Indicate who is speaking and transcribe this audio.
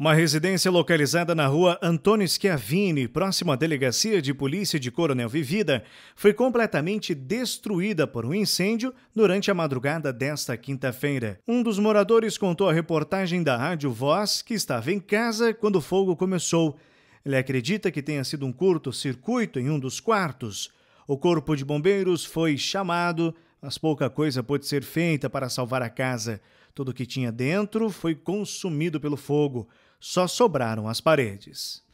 Speaker 1: Uma residência localizada na rua Antônio Schiavini, próxima à delegacia de polícia de Coronel Vivida, foi completamente destruída por um incêndio durante a madrugada desta quinta-feira. Um dos moradores contou à reportagem da Rádio Voz que estava em casa quando o fogo começou. Ele acredita que tenha sido um curto-circuito em um dos quartos. O corpo de bombeiros foi chamado, mas pouca coisa pôde ser feita para salvar a casa. Tudo o que tinha dentro foi consumido pelo fogo, só sobraram as paredes.